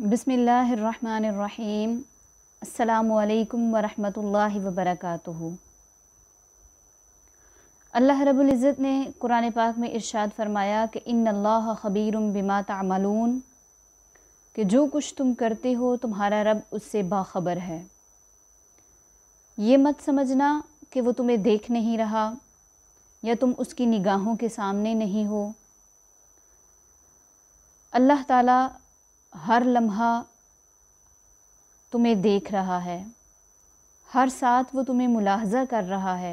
बसमीम् अल्लाम वरहमतुल्लाहि वबरकातुहु अल्लाह रब्ज़त ने कुरान पाक में इरशाद फरमाया कि इन अल्लाह बिमा तमलून कि जो कुछ तुम करते हो तुम्हारा रब उससे बाखबर है ये मत समझना कि वो तुम्हें देख नहीं रहा या तुम उसकी निगाहों के सामने नहीं हो अल्लाह ताला हर लम्हा तुम्हें देख रहा है हर साथ वो तुम्हें मुलाहजा कर रहा है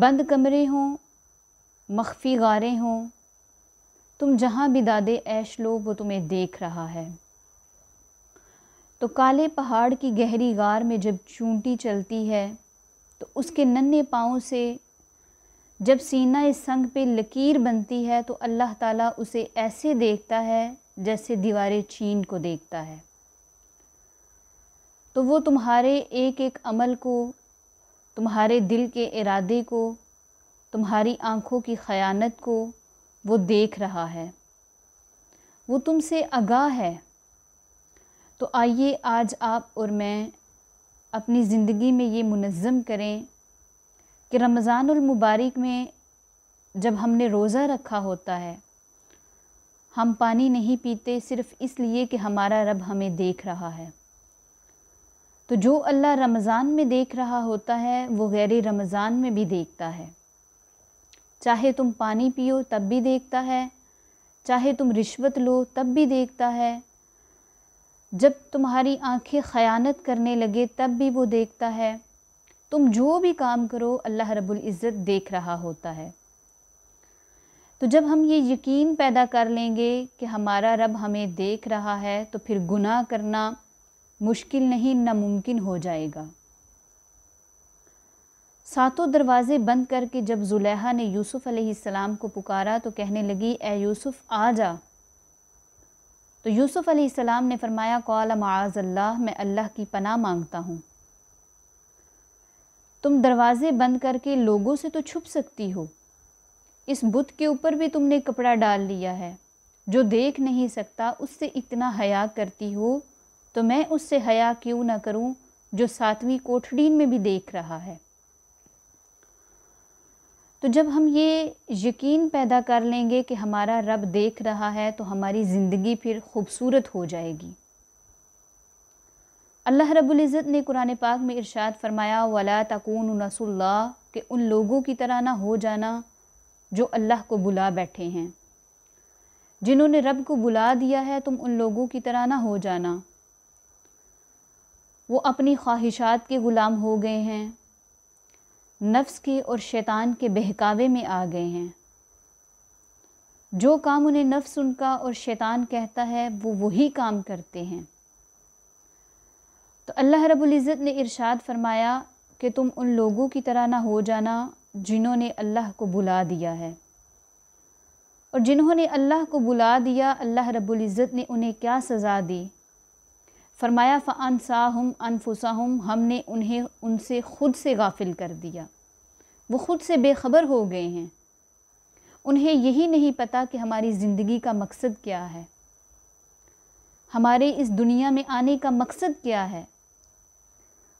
बंद कमरे हों मख्फी गारें हों तुम जहाँ भी दादे ऐश लो वो तुम्हें देख रहा है तो काले पहाड़ की गहरी गार में जब चूंटी चलती है तो उसके नन्हे पाँव से जब सीना इस संग पे लकीर बनती है तो अल्लाह ताला उसे ऐसे देखता है जैसे दीवार चीन को देखता है तो वो तुम्हारे एक एक अमल को तुम्हारे दिल के इरादे को तुम्हारी आँखों की ख़यानत को वो देख रहा है वो तुमसे आगाह है तो आइए आज आप और मैं अपनी ज़िंदगी में ये मुनज़म करें कि मुबारक में जब हमने रोज़ा रखा होता है हम पानी नहीं पीते सिर्फ इसलिए कि हमारा रब हमें देख रहा है तो जो अल्लाह रमज़ान में देख रहा होता है वो गैर रमज़ान में भी देखता है चाहे तुम पानी पियो तब भी देखता है चाहे तुम रिश्वत लो तब भी देखता है जब तुम्हारी आंखें ख़यानत करने लगे तब भी वो देखता है तुम जो भी काम करो अल्लाह रब्बुल इज़्ज़त देख रहा होता है तो जब हम ये यकीन पैदा कर लेंगे कि हमारा रब हमें देख रहा है तो फिर गुनाह करना मुश्किल नहीं नामुमकिन हो जाएगा सातों दरवाज़े बंद करके जब जुलेहा ने यूसुफ़ अलैहिस्सलाम को पुकारा तो कहने लगी ए यूसुफ़ आ जा तो यूसुफ़ अलैहिस्सलाम ने फरमाया कौल माज़ल्ला मैं अल्लाह की पनाह मांगता हूँ तुम दरवाज़े बंद करके लोगों से तो छुप सकती हो इस बुत के ऊपर भी तुमने कपड़ा डाल लिया है जो देख नहीं सकता उससे इतना हया करती हो तो मैं उससे हया क्यों ना करूं जो सातवीं कोठड़ीन में भी देख रहा है तो जब हम ये यकीन पैदा कर लेंगे कि हमारा रब देख रहा है तो हमारी ज़िंदगी फिर खूबसूरत हो जाएगी अल्लाह रब्बुल इज़्ज़त ने कुरान पाक में इरशाद फरमाया वला तकून नसुल्ला के उन लोगों की तरह ना हो जाना जो अल्लाह को बुला बैठे हैं जिन्होंने रब को बुला दिया है तुम उन लोगों की तरह ना हो जाना वो अपनी ख्वाहिशात के ग़ुलाम हो गए हैं नफ्स के और शैतान के बहकावे में आ गए हैं जो काम उन्हें नफ्स उनका और शैतान कहता है वो वही काम करते हैं तो अल्लाह रब्ज़त ने इरशाद फरमाया कि तुम उन लोगों की तरह ना हो जाना जिन्होंने अल्लाह को बुला दिया है और जिन्होंने अल्लाह को बुला दिया अल्लाह इज़्ज़त ने उन्हें क्या सज़ा दी फरमाया फ़ानसा हम अनफुसा हमने उन्हें उनसे ख़ुद से गाफिल कर दिया वो ख़ुद से बेखबर हो गए हैं उन्हें यही नहीं पता कि हमारी ज़िंदगी का मकसद क्या है हमारे इस दुनिया में आने का मकसद क्या है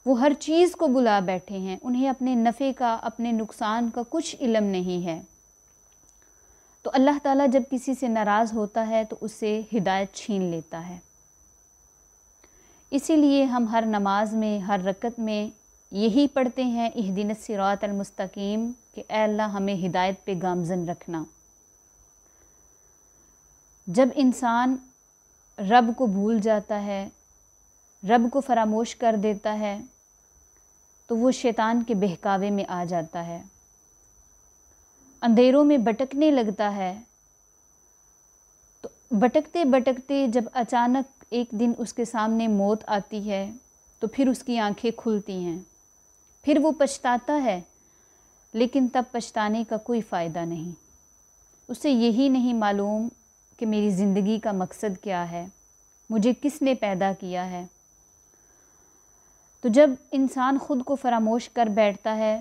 वो हर चीज़ को बुला बैठे हैं उन्हें अपने नफ़े का अपने नुकसान का कुछ इलम नहीं है तो अल्लाह ताला जब किसी से नाराज़ होता है तो उससे हिदायत छीन लेता है इसीलिए हम हर नमाज में हर रकत में यही पढ़ते हैं इह दिन अलमस्तकीम कि अल्लाह हमें हिदायत पे गामजन रखना जब इंसान रब को भूल जाता है रब को फरामोश कर देता है तो वो शैतान के बहकावे में आ जाता है अंधेरों में भटकने लगता है तो भटकते भटकते जब अचानक एक दिन उसके सामने मौत आती है तो फिर उसकी आंखें खुलती हैं फिर वो पछताता है लेकिन तब पछताने का कोई फ़ायदा नहीं उसे यही नहीं मालूम कि मेरी ज़िंदगी का मकसद क्या है मुझे किसने पैदा किया है तो जब इंसान ख़ुद को फरामोश कर बैठता है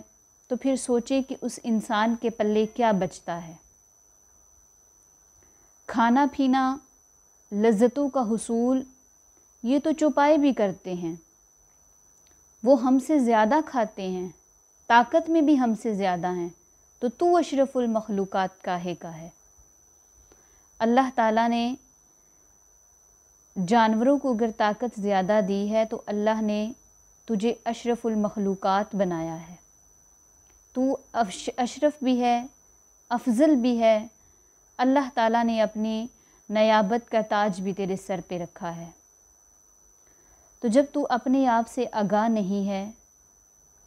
तो फिर सोचे कि उस इंसान के पल्ले क्या बचता है खाना पीना लज्जतों का हसूल ये तो चौपाए भी करते हैं वो हमसे ज़्यादा खाते हैं ताकत में भी हमसे ज़्यादा हैं तो तू अशरफुल मखलूक़ात काहे का है अल्लाह ताला ने जानवरों को अगर ताकत ज़्यादा दी है तो अल्लाह ने तुझे अशरफुल मखलूक़ात बनाया है तू अशरफ भी है अफजल भी है अल्लाह ताला ने अपनी नयाबत का ताज भी तेरे सर पे रखा है तो जब तू अपने आप से आगा नहीं है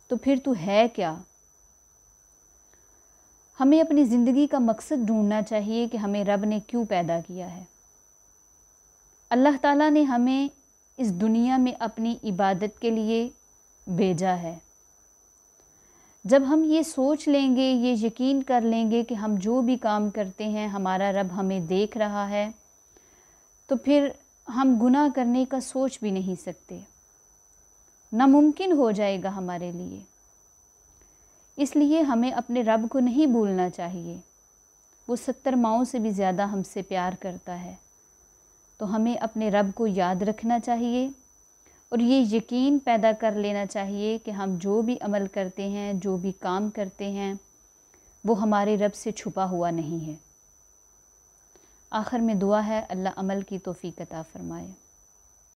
तो फिर तू है क्या हमें अपनी ज़िंदगी का मकसद ढूंढना चाहिए कि हमें रब ने क्यों पैदा किया है अल्लाह ताला ने हमें इस दुनिया में अपनी इबादत के लिए भेजा है जब हम ये सोच लेंगे ये यकीन कर लेंगे कि हम जो भी काम करते हैं हमारा रब हमें देख रहा है तो फिर हम गुनाह करने का सोच भी नहीं सकते नामुमकिन हो जाएगा हमारे लिए इसलिए हमें अपने रब को नहीं भूलना चाहिए वो सत्तर माओं से भी ज़्यादा हमसे प्यार करता है तो हमें अपने रब को याद रखना चाहिए और ये यकीन पैदा कर लेना चाहिए कि हम जो भी अमल करते हैं जो भी काम करते हैं वो हमारे रब से छुपा हुआ नहीं है आखिर में दुआ है अल्लाह अमल की तोफ़ी कता फ़रमाए